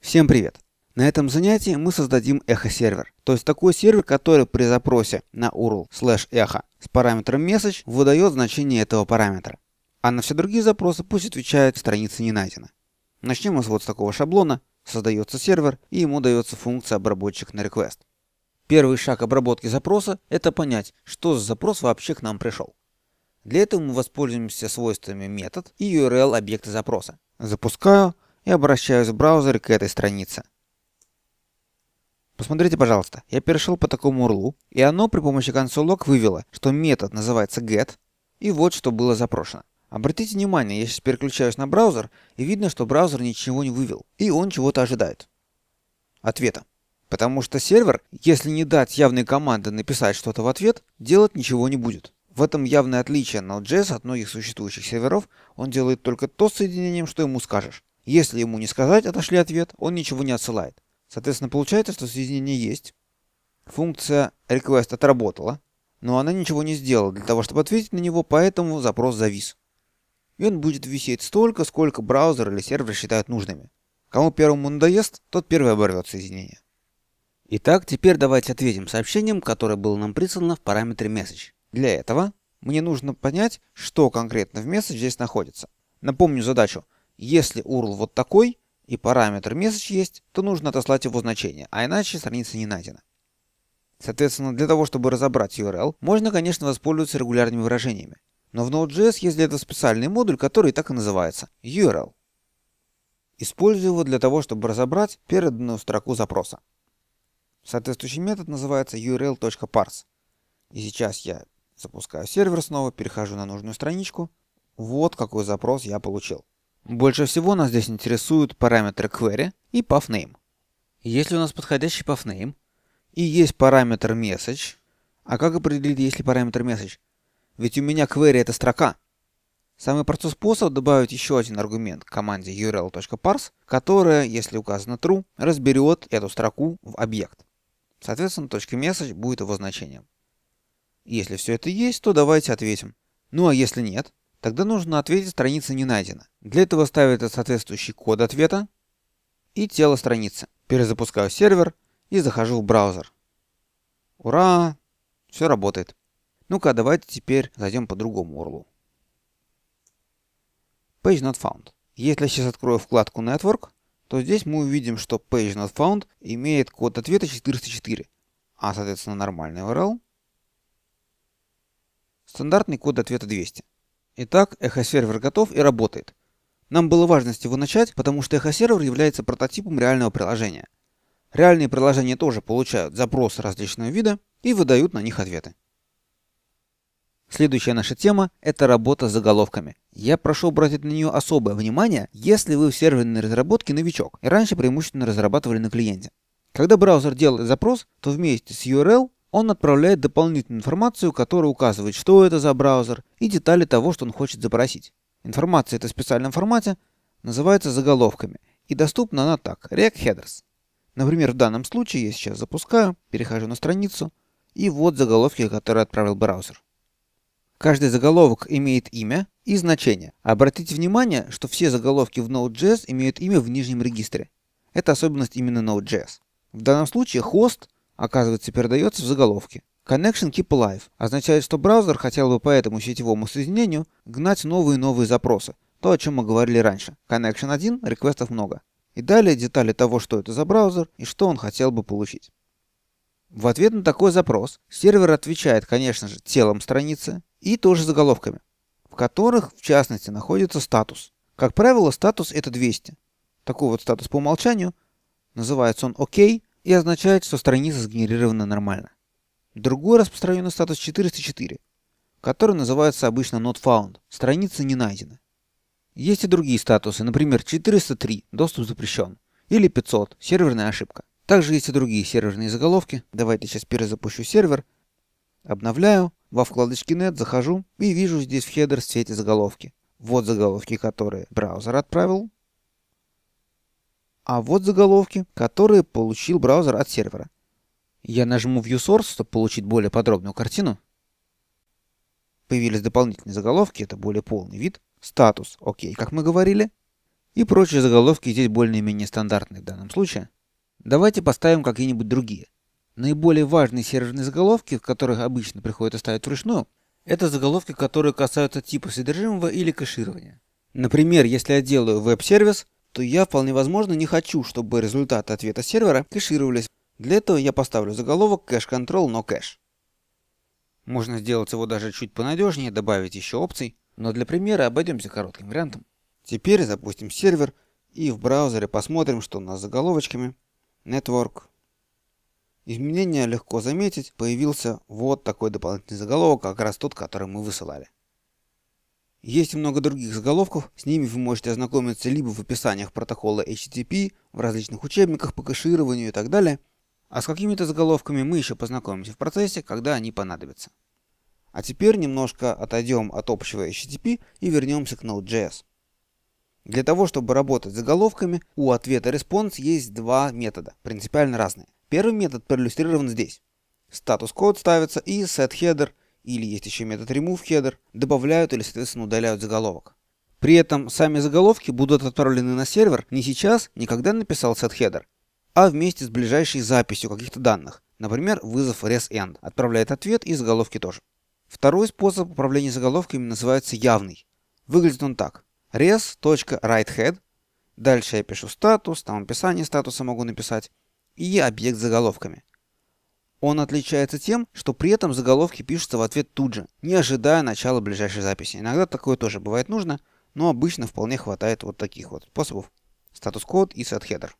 Всем привет! На этом занятии мы создадим эхо-сервер, то есть такой сервер, который при запросе на URL слэш эхо с параметром message выдает значение этого параметра. А на все другие запросы пусть отвечает страница не найдена. Начнем мы вот с такого шаблона. Создается сервер и ему дается функция обработчик на request. Первый шаг обработки запроса – это понять, что за запрос вообще к нам пришел. Для этого мы воспользуемся свойствами метод и URL объекта запроса. Запускаю и обращаюсь в браузер к этой странице. Посмотрите, пожалуйста, я перешел по такому URL и оно при помощи консолок вывело, что метод называется get, и вот что было запрошено. Обратите внимание, я сейчас переключаюсь на браузер, и видно, что браузер ничего не вывел, и он чего-то ожидает. Ответа. Потому что сервер, если не дать явной команды написать что-то в ответ, делать ничего не будет. В этом явное отличие Node.js от многих существующих серверов, он делает только то с соединением, что ему скажешь. Если ему не сказать, отошли ответ, он ничего не отсылает. Соответственно, получается, что соединение есть. Функция request отработала, но она ничего не сделала для того, чтобы ответить на него, поэтому запрос завис. И он будет висеть столько, сколько браузер или сервер считают нужными. Кому первому надоест, тот первый оборвет соединение. Итак, теперь давайте ответим сообщением, которое было нам прислано в параметре message. Для этого мне нужно понять, что конкретно в message здесь находится. Напомню задачу. Если URL вот такой и параметр message есть, то нужно отослать его значение, а иначе страница не найдена. Соответственно, для того, чтобы разобрать URL, можно, конечно, воспользоваться регулярными выражениями. Но в Node.js есть для этого специальный модуль, который так и называется – URL. Использую его для того, чтобы разобрать переданную строку запроса. Соответствующий метод называется url.parse. И сейчас я запускаю сервер снова, перехожу на нужную страничку. Вот какой запрос я получил. Больше всего нас здесь интересуют параметры query и pathname. Если у нас подходящий pathname и есть параметр message, а как определить, если параметр message? Ведь у меня query это строка. Самый простой способ добавить еще один аргумент к команде url.parse, которая, если указано true, разберет эту строку в объект. Соответственно, .message будет его значением. Если все это есть, то давайте ответим. Ну а если нет, Тогда нужно ответить страница не найдена. Для этого ставится соответствующий код ответа и тело страницы. Перезапускаю сервер и захожу в браузер. Ура! Все работает. Ну-ка, давайте теперь зайдем по другому URL. Page not found. Если я сейчас открою вкладку Network, то здесь мы увидим, что Page not found имеет код ответа 404, а соответственно нормальный URL. Стандартный код ответа 200. Итак, эхосервер готов и работает. Нам было важно с него начать, потому что эхосервер является прототипом реального приложения. Реальные приложения тоже получают запросы различного вида и выдают на них ответы. Следующая наша тема – это работа с заголовками. Я прошу обратить на нее особое внимание, если вы в серверной разработке новичок и раньше преимущественно разрабатывали на клиенте. Когда браузер делает запрос, то вместе с URL он отправляет дополнительную информацию, которая указывает, что это за браузер и детали того, что он хочет запросить. Информация эта в специальном формате называется заголовками, и доступна она так – React Headers. Например, в данном случае я сейчас запускаю, перехожу на страницу, и вот заголовки, которые отправил браузер. Каждый заголовок имеет имя и значение. Обратите внимание, что все заголовки в Node.js имеют имя в нижнем регистре. Это особенность именно Node.js. В данном случае хост – оказывается, передается в заголовке. Connection Keep Alive означает, что браузер хотел бы по этому сетевому соединению гнать новые и новые запросы. То, о чем мы говорили раньше. Connection 1, реквестов много. И далее детали того, что это за браузер и что он хотел бы получить. В ответ на такой запрос сервер отвечает, конечно же, телом страницы и тоже заголовками, в которых, в частности, находится статус. Как правило, статус это 200. Такой вот статус по умолчанию. Называется он «Ок», OK, и означает, что страница сгенерирована нормально. Другой распространенный статус 404, который называется обычно not found, страница не найдена. Есть и другие статусы, например 403, доступ запрещен, или 500, серверная ошибка. Также есть и другие серверные заголовки. Давайте сейчас перезапущу сервер. Обновляю, во вкладочке Net захожу и вижу здесь в хедер все эти заголовки. Вот заголовки, которые браузер отправил. А вот заголовки, которые получил браузер от сервера. Я нажму View Source, чтобы получить более подробную картину. Появились дополнительные заголовки, это более полный вид. Статус, окей, как мы говорили. И прочие заголовки здесь более-менее стандартные в данном случае. Давайте поставим какие-нибудь другие. Наиболее важные серверные заголовки, которых обычно приходится ставить вручную, это заголовки, которые касаются типа содержимого или кэширования. Например, если я делаю веб-сервис, то я вполне возможно не хочу, чтобы результаты ответа сервера кэшировались. Для этого я поставлю заголовок Cache Control No Cache. Можно сделать его даже чуть понадежнее, добавить еще опций, но для примера обойдемся коротким вариантом. Теперь запустим сервер и в браузере посмотрим, что у нас с заголовочками. Network. Изменения легко заметить, появился вот такой дополнительный заголовок, как раз тот, который мы высылали. Есть много других заголовков, с ними вы можете ознакомиться либо в описаниях протокола HTTP, в различных учебниках по кэшированию и так далее, а с какими-то заголовками мы еще познакомимся в процессе, когда они понадобятся. А теперь немножко отойдем от общего HTTP и вернемся к Node.js. Для того, чтобы работать с заголовками, у ответа response есть два метода, принципиально разные. Первый метод проиллюстрирован здесь. Статус-код ставится и setHeader – или есть еще метод remove header, добавляют или, соответственно, удаляют заголовок. При этом сами заголовки будут отправлены на сервер не сейчас, не когда написал setHeader, а вместе с ближайшей записью каких-то данных. Например, вызов resEnd отправляет ответ и заголовки тоже. Второй способ управления заголовками называется явный. Выглядит он так. res.writehead. Дальше я пишу статус, там описание статуса могу написать. И объект с заголовками. Он отличается тем, что при этом заголовки пишутся в ответ тут же, не ожидая начала ближайшей записи. Иногда такое тоже бывает нужно, но обычно вполне хватает вот таких вот способов. Статус-код и сед-хедер.